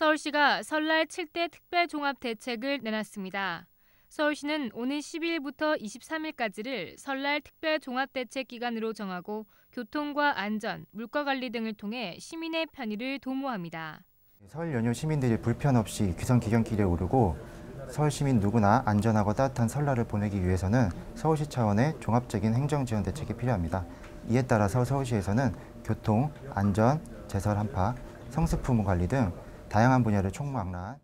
서울시가 설날 7대 특별 종합 대책을 내놨습니다. 서울시는 오는 10일부터 23일까지를 설날 특별 종합 대책 기간으로 정하고 교통과 안전, 물가 관리 등을 통해 시민의 편의를 도모합니다. 설 연휴 시민들이 불편 없이 귀성 기경길에 오르고 서울 시민 누구나 안전하고 따뜻한 설날을 보내기 위해서는 서울시 차원의 종합적인 행정 지원 대책이 필요합니다. 이에 따라서 서울시에서는 교통, 안전, 제설 한파, 성수품 관리 등 다양한 분야를 총망라한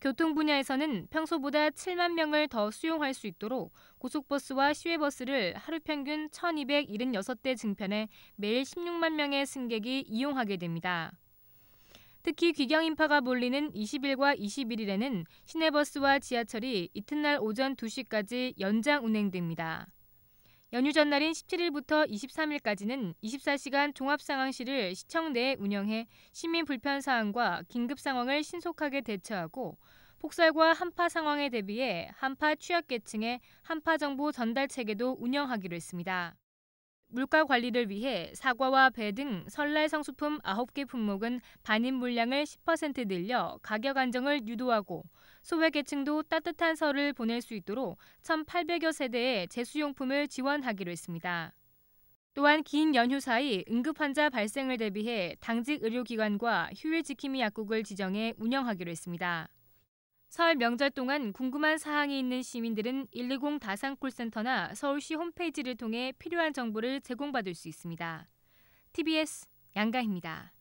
교통 분야에서는 평소보다 7만 명을 더 수용할 수 있도록 고속버스와 시외버스를 하루 평균 1,276대 증편해 매일 16만 명의 승객이 이용하게 됩니다. 특히 귀경 인파가 몰리는 20일과 21일에는 시내버스와 지하철이 이튿날 오전 2시까지 연장 운행됩니다. 연휴 전날인 17일부터 23일까지는 24시간 종합상황실을 시청 내에 운영해 시민 불편 사항과 긴급 상황을 신속하게 대처하고 폭설과 한파 상황에 대비해 한파 취약계층의 한파 정보 전달 체계도 운영하기로 했습니다. 물가 관리를 위해 사과와 배 등 설날 성수품 9개 품목은 반입 물량을 10% 늘려 가격 안정을 유도하고 소외계층도 따뜻한 설을 보낼 수 있도록 1,800여 세대의 제수용품을 지원하기로 했습니다. 또한 긴 연휴 사이 응급환자 발생을 대비해 당직 의료기관과 휴일 지킴이 약국을 지정해 운영하기로 했습니다. 설 명절 동안 궁금한 사항이 있는 시민들은 120 다산 콜센터나 서울시 홈페이지를 통해 필요한 정보를 제공받을 수 있습니다. TBS 양가입니다.